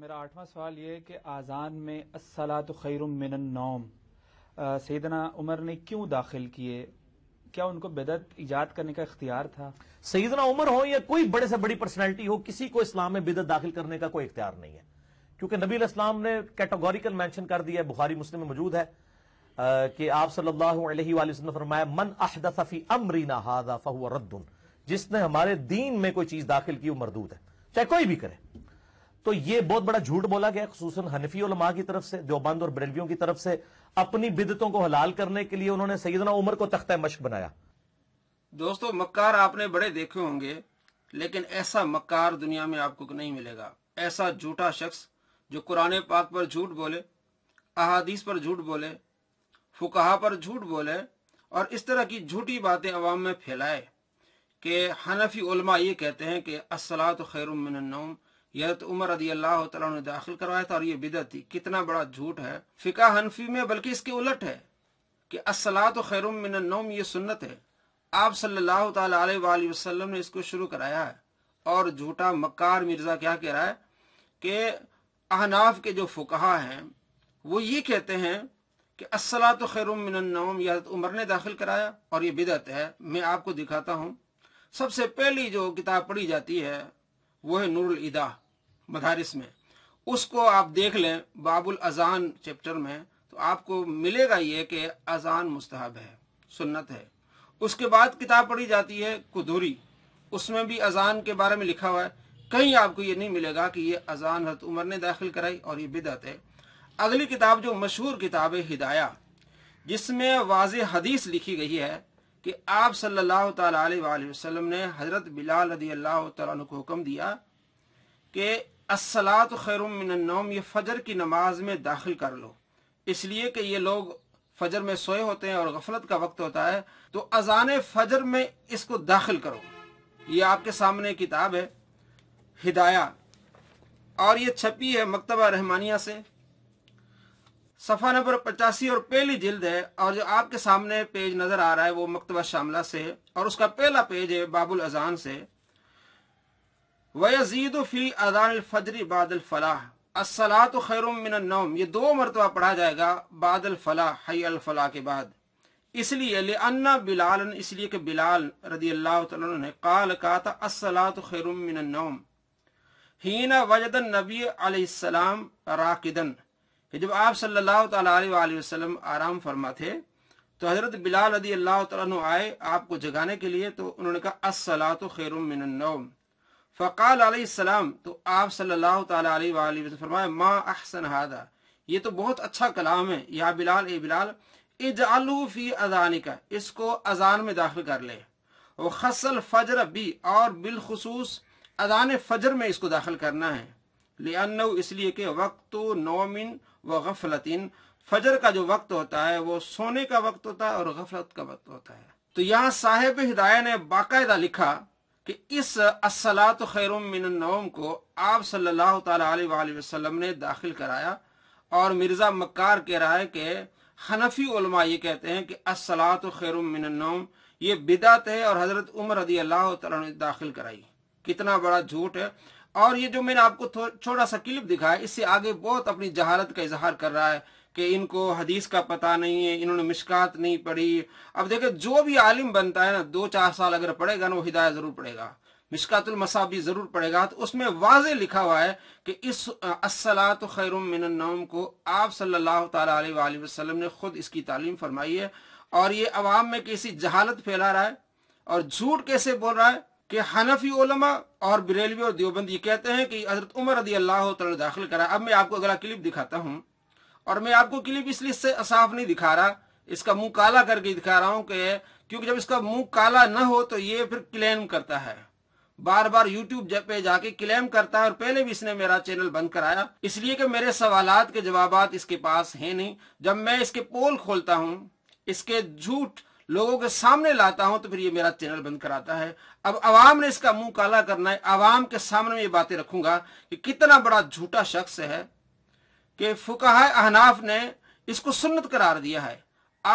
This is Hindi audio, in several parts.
मेरा आठवां सवाल यह है कि आज़ान में असला असलात खैरमिन नौम सदना उमर ने क्यों दाखिल किए क्या उनको बेदत ईजाद करने का इख्तियार था सैदना उमर हो या कोई बड़े से बड़ी पर्सनैलिटी हो किसी को इस्लाम में बेदत दाखिल करने का कोई इख्तियार नहीं है क्योंकि नबी इस्लाम ने कैटेगोरिकल मैंशन कर दिया है बुखारी मुस्लिम में मौजूद है कि आप सल्लल्लाहु फरमाया मन अहदफी अमरीना हादा फहुआ रद्दुन जिसने हमारे दीन में कोई चीज दाखिल की वो मरदूद है चाहे कोई भी करे तो ये बहुत बड़ा झूठ बोला गया खसूस हनफी उलमा की तरफ से देवबंद और बरेलवियों की तरफ से अपनी बिदतों को हलाल करने के लिए उन्होंने सईदना उमर को तख्ता मश्क बनाया दोस्तों मक्कार आपने बड़े देखे होंगे लेकिन ऐसा मक्कार दुनिया में आपको नहीं मिलेगा ऐसा झूठा शख्स जो कुरान पाक पर झूठ बोले अहादीस पर झूठ बोले फुकाहा पर झूठ बोले और इस तरह की झूठी बातें अवाम में फैलाए के हनफी उलमा ये कहते हैं कि असलात खैरमिन यरत तो उमर रदी अल्लाह ने दाखिल करवाया था और ये बिदत थी कितना बड़ा झूठ है फिका हनफी में बल्कि इसके उलट है कि असला तो खैरुम नोम ये सुन्नत है आप सल्लल्लाहु अलैहि वसल्लम ने इसको शुरू कराया है और झूठा मक्कार मिर्जा क्या कह रहा है कि अहनाफ के जो फुकहा हैं वो ये कहते हैं कि असला तो खैरुम नोम यरत उमर ने दाखिल कराया और ये बिदत है मैं आपको दिखाता हूँ सबसे पहली जो किताब पढ़ी जाती है वो है नूरल इदा मदारिस में उसको आप देख लें बाबुल अजान चैप्टर में तो आपको मिलेगा ये कि अजान मुस्तहब है सुन्नत है उसके बाद किताब पढ़ी जाती है कुदूरी उसमें भी अजान के बारे में लिखा हुआ है कहीं आपको ये नहीं मिलेगा कि ये अजान हत उमर ने दाखिल कराई और ये बिदत है अगली किताब जो मशहूर किताब है हिदाया जिसमें वाज हदीस लिखी गई है कि आप सल्लल्लाहु सल्ला वसल्लम ने हजरत बिलाल रदी अल्लाह तु को हुक्म दिया कि असलात खैरमिनम ये फजर की नमाज में दाखिल कर लो इसलिए कि ये लोग फजर में सोए होते हैं और गफलत का वक्त होता है तो अजान फजर में इसको दाखिल करो ये आपके सामने किताब है हिदाया और ये छपी है मकतबा रहमानिया से सफ़ा नंबर पचासी और पहली जिल्द है और जो आपके सामने पेज नज़र आ रहा है वो मकतबा शामला से है और उसका पहला पेज है बाबुल अजान से वजीद फ़ी अदान फ़जरी बादल फ़लाह असलात खैरमिनम ये दो मरतबा पढ़ा जाएगा बादल फ़लाह हई अलफलाह के बाद इसलिए लेना बिलाल इसलिए कि बिलाल रदी अल्लाह ने काल कहा था असलात खैरमिनम हीना वजदन नबी अलैहिस्सलाम राकिदन जब आप सल्लल्लाहु अलैहि वसल्लम आराम फरमा थे तो हजरत बिलाल रदी अल्लाह आए आपको जगाने के लिए तो उन्होंने कहा असलात खैरमिनम फ़काल सलाम तो आप सल्लल्लाहु अलैहि फरमाए मा अहसन हादा ये तो बहुत अच्छा कलाम है या बिलाल ए बिलाल इजालू फी का इसको अजान में दाखिल कर ले व खसल फजर भी और बिलखसूस अजान फजर में इसको दाखिल करना है लेन इसलिए कि वक्त नौमिन व गफलतिन फजर का जो वक्त होता है वो सोने का वक्त होता है और गफलत का वक्त होता है तो यहाँ साहेब हिदाय ने बाकायदा लिखा कि इस असलात खैर नौम को आप सल्लल्लाहु अलैहि वसल्लम ने दाखिल कराया और मिर्ज़ा मक्कार कह रहा है कि हनफी उलमा ये कहते हैं कि असलात खैर नौम ये बिदात है और हज़रत उमर रदी अल्लाह ने दाखिल कराई कितना बड़ा झूठ है और ये जो मैंने आपको छोटा सा क्लिप दिखाया इससे आगे बहुत अपनी जहालत का इजहार कर रहा है कि इनको हदीस का पता नहीं है इन्होंने मिशकात नहीं पढ़ी अब देखे जो भी आलिम बनता है ना दो चार साल अगर पढ़ेगा ना वो हिदायत जरूर पढ़ेगा मिशकातुल भी जरूर पड़ेगा तो उसमें वाज लिखा हुआ है कि इस असलात खैरमिनम को आप सल्लल्लाहु अलैहि वसल्लम ने खुद इसकी तालीम फरमाई है और ये अवाम में कैसी जहालत फैला रहा है और झूठ कैसे बोल रहा है कि हनफी ओलमा और बरेलवी और देवबंद ये कहते हैं कि हजरत उमर अदी अल्लाह दाखिल करा अब मैं आपको अगला क्लिप दिखाता हूँ और मैं आपको क्लिप इसलिए साफ नहीं दिखा रहा इसका मुंह काला करके दिखा रहा हूं कि क्योंकि जब इसका मुंह काला न हो तो ये फिर क्लेम करता है बार बार यूट्यूब पे जाके क्लेम करता है और पहले भी इसने मेरा चैनल बंद कराया इसलिए कि मेरे सवालात के जवाब इसके पास है नहीं जब मैं इसके पोल खोलता हूँ इसके झूठ लोगों के सामने लाता हूं तो फिर ये मेरा चैनल बंद कराता है अब अवाम ने इसका मुंह काला करना है आवाम के सामने में ये बातें रखूंगा कि कितना बड़ा झूठा शख्स है कि फुकाह अहनाफ ने इसको सुन्नत करार दिया है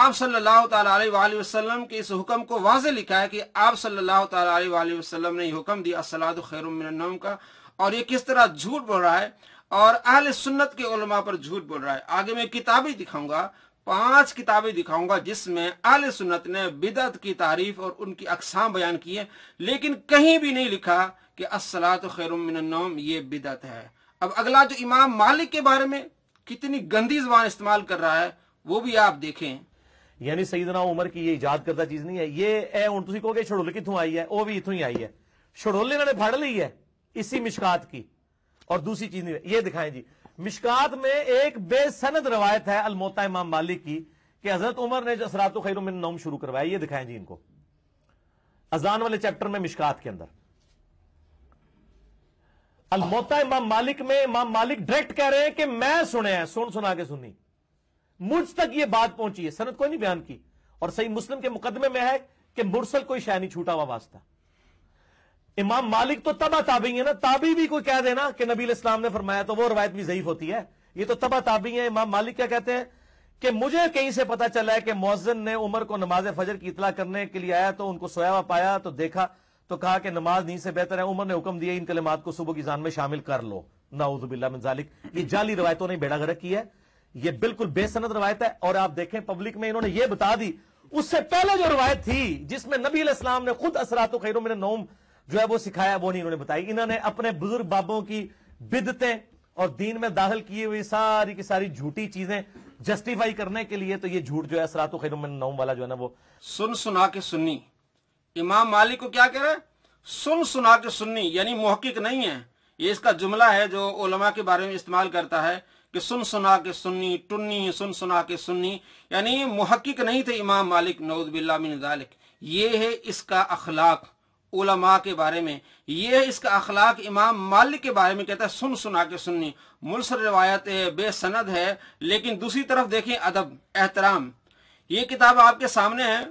आप सल्लल्लाहु अलैहि वसल्लम के इस हुक्म को वाज लिखा है कि आप सल्लल्लाहु अलैहि वसल्लम ने हुक्म दिया असलाद खैरम का और ये किस तरह झूठ बोल रहा है और अहल सुन्नत के उलमा पर झूठ बोल रहा है आगे मैं किताबें दिखाऊंगा पांच किताबें दिखाऊंगा जिसमें अहल सुन्नत ने बिदत की तारीफ और उनकी अकसाम बयान की है लेकिन कहीं भी नहीं लिखा कि असलात खैरम ये बिदत है अब अगला जो इमाम मालिक के बारे में कितनी गंदी जबान इस्तेमाल कर रहा है वो भी आप देखें यानी सईदना उमर की ये इजाद करता चीज नहीं है ये हूं तुम ਤੁਸੀਂ छड़ोल ਛੜੋਲ आई है ਹੈ भी इतों ही आई है ਹੈ ਛੜੋਲ फड़ ली है इसी मिशकात की और दूसरी चीज नहीं ये दिखाएं जी मिशकात में एक बेसनद रवायत है अलमोता इमाम मालिक की कि हजरत उमर ने असरात खैर नौम शुरू करवाया ये दिखाएं जी इनको अजान वाले चैप्टर में मिशकात के अंदर अलमोता इमाम मालिक में इमाम मालिक डायरेक्ट कह रहे हैं कि मैं सुने हैं सुन सुना के सुनी मुझ तक यह बात पहुंची है सनत कोई नहीं बयान की और सही मुस्लिम के मुकदमे में है कि मुरसल कोई शायद नहीं छूटा हुआ वास्ता इमाम मालिक तो तबा ताबी है ना ताबी भी कोई कह देना कि नबी इस्लाम ने फरमाया तो वो रवायत भी जयीफ होती है ये तो तबा ताबी है इमाम मालिक क्या कहते हैं कि मुझे कहीं से पता चला है कि मोजन ने उमर को नमाज फजर की इतला करने के लिए आया तो उनको सोया हुआ पाया तो देखा तो कहा कि नमाज नहीं से बेहतर है उमर ने हुक्म दिया इन कलमात को सुबह की जान में शामिल कर लो नाउजुबिल्ला मिजालिक ये जाली रवायतों ने बेड़ा गर्क किया है ये बिल्कुल बेसनत रवायत है और आप देखें पब्लिक में इन्होंने ये बता दी उससे पहले जो रवायत थी जिसमें नबी इस्लाम ने खुद असरात खैरों में नोम जो है वो सिखाया वो नहीं इन्होंने बताई इन्होंने अपने बुजुर्ग बाबों की बिदतें और दीन में दाखिल किए हुए सारी की सारी झूठी चीजें जस्टिफाई करने के लिए तो ये झूठ जो है असरात खैरों में नोम वाला जो है ना वो सुन सुना के सुन्नी इमाम मालिक को क्या कह रहे सुन सुना के सुन्नी यानी मोहकिक नहीं है ये इसका जुमला है जो ओलमा के बारे में इस्तेमाल करता है कि सुन सुना के सुन्नी टुन्नी सुन सुना के सुन्नी यानी मोहकिक नहीं थे इमाम मालिक नौद बिल्लाक ये है इसका अखलाक उलमा के बारे में ये है इसका अखलाक इमाम मालिक के बारे में कहता है सुन सुना के सुन्नी मुलसर रवायत है बेसनद है लेकिन दूसरी तरफ देखें अदब एहतराम ये किताब आपके सामने है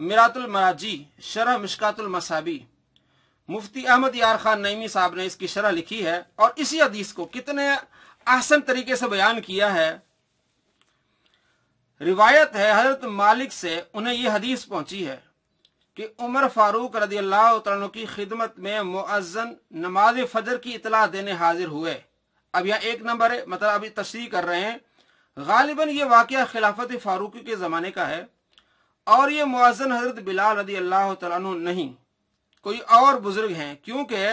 मिरातुल मराजी शरह मिशकातुल मसाबी मुफ्ती अहमद यार खान नईमी साहब ने इसकी शरह लिखी है और इसी हदीस को कितने आसन तरीके से बयान किया है रिवायत है हजरत मालिक से उन्हें यह हदीस पहुंची है कि उमर फारूक रदी अल्लाह की खिदमत में मुआजन नमाज फजर की इतला देने हाजिर हुए अब यह एक नंबर है मतलब अभी तशरी कर रहे हैं गालिबन ये वाक़ खिलाफत फारूकी के ज़माने का है और ये मुआजन हजरत बिलाल रदी अल्लाह तु नहीं कोई और बुजुर्ग हैं क्योंकि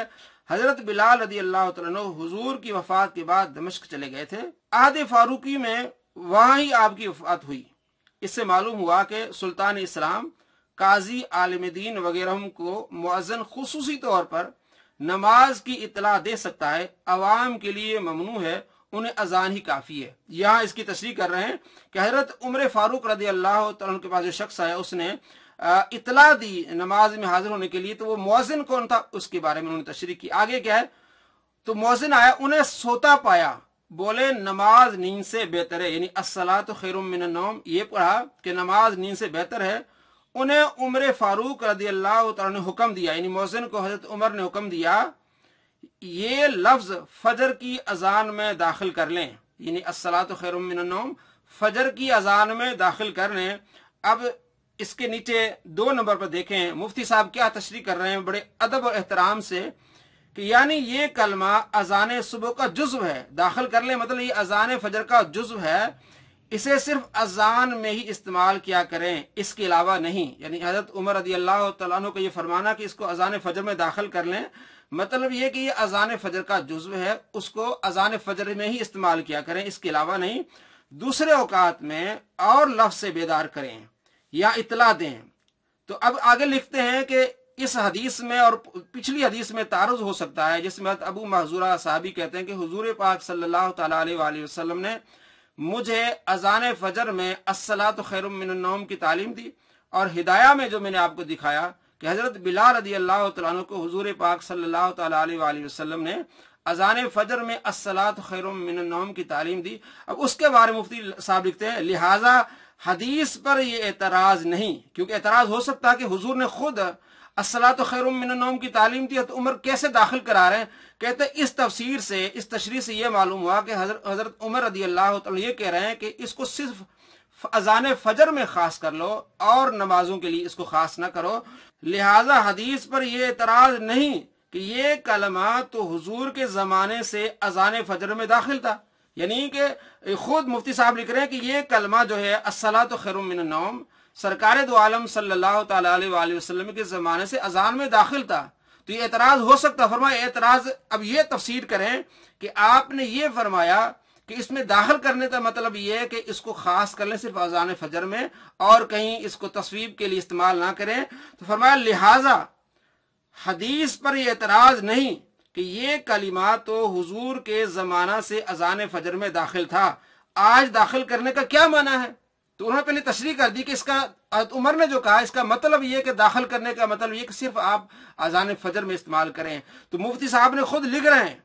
हजरत बिलाल रदी अल्लाह तु हुजूर की वफात के बाद दमिश्क चले गए थे आदि फारूकी में वहां ही आपकी वफात हुई इससे मालूम हुआ कि सुल्तान इस्लाम काजी आलमदीन वगैरह को मुआजन खसूसी तौर पर नमाज की इतला दे सकता है अवाम के लिए ममनू है उन्हें अजान ही काफ़ी है यहाँ इसकी तशरी कर रहे हैं कि हजरत उम्र फारूक रदी अल्लाह के पास जो शख्स आया उसने इतला दी नमाज में हाजिर होने के लिए तो वो मोजिन कौन था उसके बारे में उन्होंने तशरी की आगे क्या है तो मोजिन आया उन्हें सोता पाया बोले नमाज नींद से बेहतर है यानी असला तो खैर नोम ये पढ़ा कि नमाज नींद से बेहतर है उन्हें उम्र फारूक रदी अल्लाह ने हुक्म दिया यानी मोजिन को हजरत उमर ने हुक्म दिया ये लफ्ज फजर की अजान में दाखिल कर लें यानी असलात नोम फजर की अजान में दाखिल कर लें अब इसके नीचे दो नंबर पर देखें मुफ्ती साहब क्या तशरी कर रहे हैं बड़े अदब और एहतराम से कि यानी ये कलमा अजान सुबह का जुज्व है दाखिल कर लें मतलब ये अजान फजर का जुज्व है इसे सिर्फ अजान में ही इस्तेमाल किया करें इसके अलावा नहीं यानी हजरत उमर अदी अल्लाह तला का ये फरमाना कि इसको अजान फजर में दाखिल कर लें मतलब यह कि यह अजान फजर का जुज्व है उसको अजान फजर में ही इस्तेमाल किया करें इसके अलावा नहीं दूसरे औकात में और लफ्ज से बेदार करें या इतला दें तो अब आगे लिखते हैं कि इस हदीस में और पिछली हदीस में तारज हो सकता है जिसमें अबू महजूरा साहबी कहते हैं कि हुजूर पाक सल्लल्लाहु अलैहि वसल्लम ने मुझे अजान फजर में असलात खैरमिनम की तालीम दी और हिदाया में जो मैंने आपको दिखाया कि हज़रत बिलाल रदी अल्लाह तु को हजूर पाक सल्ला वसम ने अजान फजर में असलात खैरम की तालीम दी अब उसके बारे में मुफ्ती साहब लिखते हैं लिहाजा हदीस पर यह एतराज़ नहीं क्योंकि एतराज़ हो सकता है कि हजूर ने खुद असलात नौम की तालीम दी है तो उम्र कैसे दाखिल करा रहे हैं कहते इस तफसीर से इस तशरी से यह मालूम हुआ कि हजरत उमर रदी अल्लाह ये कह रहे हैं कि इसको सिर्फ अजान फजर में खास कर लो और नमाजों के लिए इसको खास ना करो लिहाजा हदीस पर यह एतराज नहीं कि ये कलमा तो हजूर के जमाने से अजान फजर में दाखिल था यानी कि खुद मुफ्ती साहब लिख रहे हैं कि ये कलमा जो है असला तो नौम सरकार दो आलम सल्लल्लाहु अलैहि वसल्लम के ज़माने से अजान में दाखिल था तो ये एतराज़ हो सकता फरमाया एतराज़ अब ये तफसीर करें कि आपने ये फरमाया कि इसमें दाखिल करने का मतलब यह है कि इसको खास कर लें सिर्फ अजान फजर में और कहीं इसको तस्वीर के लिए इस्तेमाल ना करें तो फरमाया लिहाजा हदीस पर यह एतराज नहीं कि ये कलिमा तो हुजूर के ज़माना से अजान फजर में दाखिल था आज दाखिल करने का क्या माना है तो उन्होंने पहले तशरी कर दी कि इसका उमर ने जो कहा इसका मतलब ये कि दाखिल करने का मतलब ये कि सिर्फ आप अजान फजर में इस्तेमाल करें तो मुफ्ती साहब ने खुद लिख रहे हैं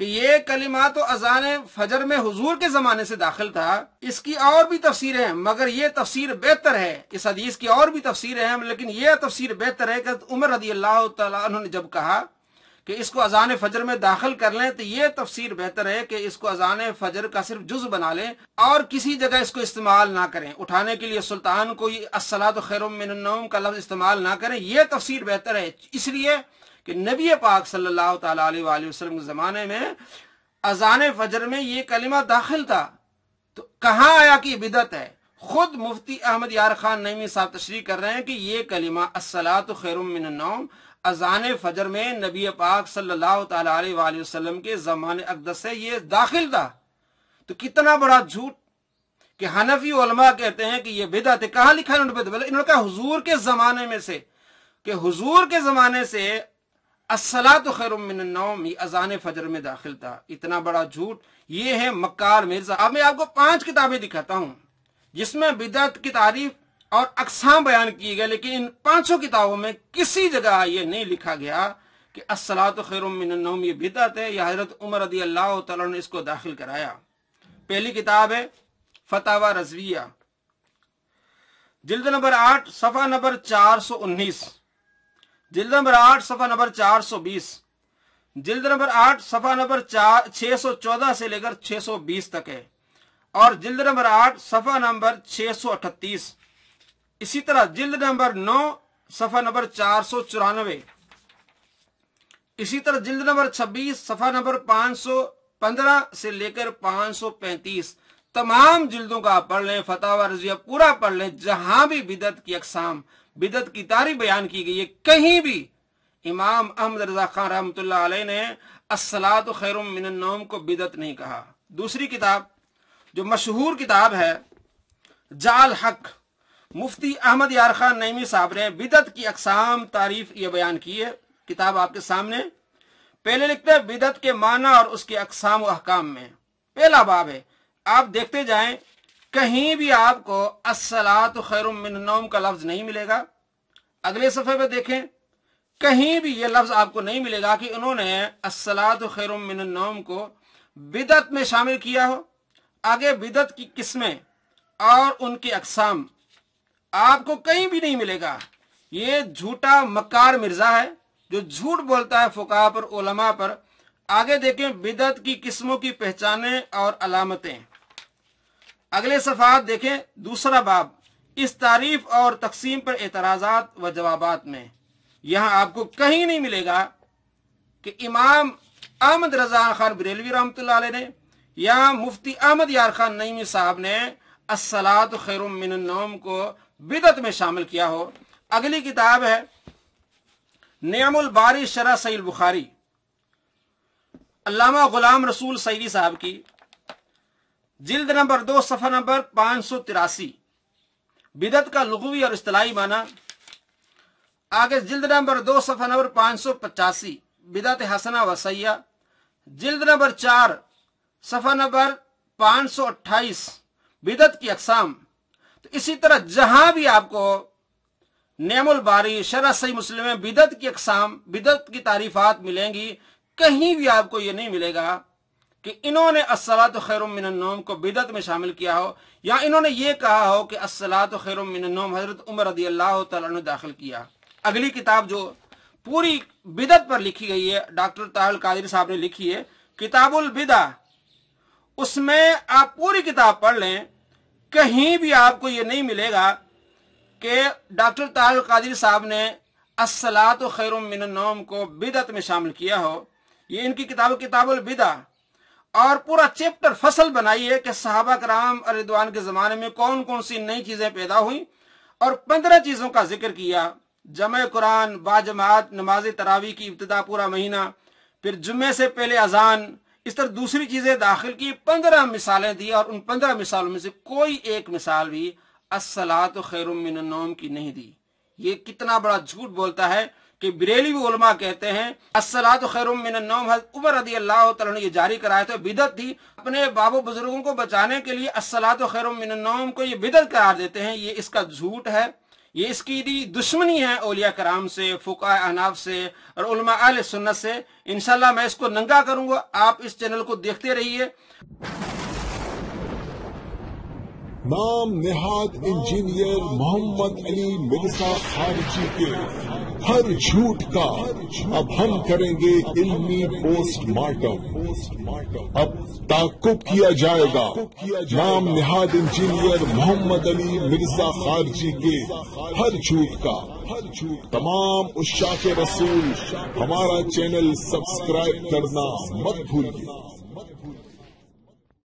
कि ये कलिमा तो अजान फजर में हजूर के जमाने से दाखिल था इसकी और भी तफसीर है मगर ये तफसीर बेहतर है इस हदीस की और भी तफसर है लेकिन यह तफसीर बेहतर है कि उमर रदी अल्लाह ने जब कहा कि इसको अजान फजर में दाखिल कर लें तो ये तफसीर बेहतर है कि इसको अजान फजर का सिर्फ जुज बना लें और किसी जगह इसको इस्तेमाल ना करें उठाने के लिए सुल्तान को असलात खैर का लफ्ज इस्तेमाल ना करें यह तफसीर बेहतर है इसलिए कि नबी पाक सल्लल्लाहु अलैहि वसल्लम के ज़माने में अजान फजर में ये कलिमा दाखिल था तो कहाँ आया कि बिदत है खुद मुफ्ती अहमद यार खान नईमी साहब तशरी कर रहे हैं कि ये कलिमा असलात खैरमिनम अजान फजर में नबी पाक सल्लल्लाहु अलैहि वसल्लम के ज़मान अकदस से ये दाखिल था तो कितना बड़ा झूठ कि हनफी उलमा कहते हैं कि ये बिदत है कहाँ लिखा है उन्होंने इन्होंने कहा हुजूर के ज़माने में से कि हुजूर के ज़माने से असला तो खैर मिनौम अजान फजर में दाखिल था इतना बड़ा झूठ ये है मक्कार मिर्जा अब मैं आपको पांच किताबें दिखाता हूं जिसमें बिदत की तारीफ और अकसाम बयान किए गए लेकिन इन पांचों किताबों में किसी जगह ये नहीं लिखा गया कि असला तो खैर मिनौम ये बिदत है यह हजरत उमर अदी अल्लाह ने इसको दाखिल कराया पहली किताब है फतावा रजविया जिल्द नंबर आठ सफा नंबर चार सौ उन्नीस जिल्द नंबर आठ सफा नंबर चार सौ बीस जिल्द नंबर आठ सफा नंबर चार छह सौ चौदह से लेकर छह सौ बीस तक है और जिल्द नंबर आठ सफा नंबर छह सौ अठतीस इसी तरह जिल्द नंबर नौ सफा नंबर चार सौ चौरानवे इसी तरह जिल्द नंबर छब्बीस सफा नंबर पांच सौ पंद्रह से लेकर पांच सौ पैंतीस तमाम जिल्दों का पढ़ लें फतह रजिया पूरा पढ़ लें जहां भी बिदत की अकसाम बिदत की तारीफ बयान की गई है कहीं भी इमाम अहमद रजा खान रहमत ने असलात खैरम को बिदत नहीं कहा दूसरी किताब जो मशहूर किताब है जाल हक मुफ्ती अहमद यार खान नईमी साहब ने बिदत की अकसाम तारीफ ये बयान की है किताब आपके सामने पहले लिखते हैं बिदत के माना और उसके अकसाम अहकाम में पहला बाब है आप देखते जाएं कहीं भी आपको असलात खैर खैरमिनम का लफ्ज नहीं मिलेगा अगले सफे पे देखें कहीं भी ये लफ्ज आपको नहीं मिलेगा कि उन्होंने असलात खैर खैरमिनम को बिदत में शामिल किया हो आगे बिदत की किस्में और उनकी अकसाम आपको कहीं भी नहीं मिलेगा ये झूठा मकार मिर्जा है जो झूठ बोलता है फुका पर ओलमा पर आगे देखें बिदत की किस्मों की पहचाने और अलामतें अगले सफात देखें दूसरा बाब इस तारीफ और तकसीम पर एतराज़ात व जवाब में यहां आपको कहीं नहीं मिलेगा कि इमाम अहमद रजा खान बरेलवी रहमत ने या मुफ्ती अहमद यार खान नईमी साहब ने असलात खैर मिनम को बिदत में शामिल किया हो अगली किताब है नियमुल बारी शरा सईल बुखारी अलामा गुलाम रसूल सईदी साहब की जिल्द नंबर दो सफा नंबर पांच सौ तिरासी बिदत का लघुवी और इस्तलाई माना आगे जिल्द नंबर दो सफा नंबर पांच सौ पचासी बिदत हसना वसैया जिल्द नंबर चार सफा नंबर पांच सौ अट्ठाईस बिदत की अकसाम तो इसी तरह जहां भी आपको नेमुल बारी शरा सही मुस्लिम बिदत की अकसाम बिदत की तारीफात मिलेंगी कहीं भी आपको यह नहीं मिलेगा कि इन्होंने असलात खैर मिनन्नोम को बिदत में शामिल किया हो या इन्होंने ये कहा हो कि असलात खैर मिनन्नोम हजरत उमर रदी अल्लाह तु दाखिल किया अगली किताब जो पूरी बिदत पर लिखी गई है डॉक्टर ताहल कादिर साहब ने लिखी है किताबुल बिदा उसमें आप पूरी किताब पढ़ लें कहीं भी आपको ये नहीं मिलेगा कि डॉक्टर ताहल कादिर साहब ने असलात खैर मिनन्नोम को बिदत में शामिल किया हो ये इनकी किताब किताबुल बिदा और पूरा चैप्टर फसल बनाइए कि सहाबा कराम रिदवान के ज़माने में कौन कौन सी नई चीज़ें पैदा हुई और पंद्रह चीज़ों का जिक्र किया जमे कुरान बाजमात नमाज तरावी की इब्तदा पूरा महीना फिर जुम्मे से पहले अजान इस तरह दूसरी चीज़ें दाखिल की पंद्रह मिसालें दी और उन पंद्रह मिसालों में से कोई एक मिसाल भी असलात खैरुमिन की नहीं दी ये कितना बड़ा झूठ बोलता है कि बरेली भी उलमा कहते हैं असलात उमर रदी अल्लाह तला ने ये जारी कराया था बिदत थी अपने बाबू बुजुर्गों को बचाने के लिए असलात खैरमिनम को ये बिदत करार देते हैं ये इसका झूठ है ये इसकी दुश्मनी है ओलिया कराम से फ़ुका अनाब से और उलमा अल सुन्नत से इनशाला मैं इसको नंगा करूंगा आप इस चैनल को देखते रहिए नाम नेहाद इंजीनियर मोहम्मद अली मिर्सा खारजी के हर झूठ का अब हम करेंगे इल्मी पोस्टमार्टम अब ताकुब किया जाएगा नाम निहाद इंजीनियर मोहम्मद अली मिर्जा खारजी के हर झूठ का हर झूठ तमाम उस के रसूल हमारा चैनल सब्सक्राइब करना मत भूलिए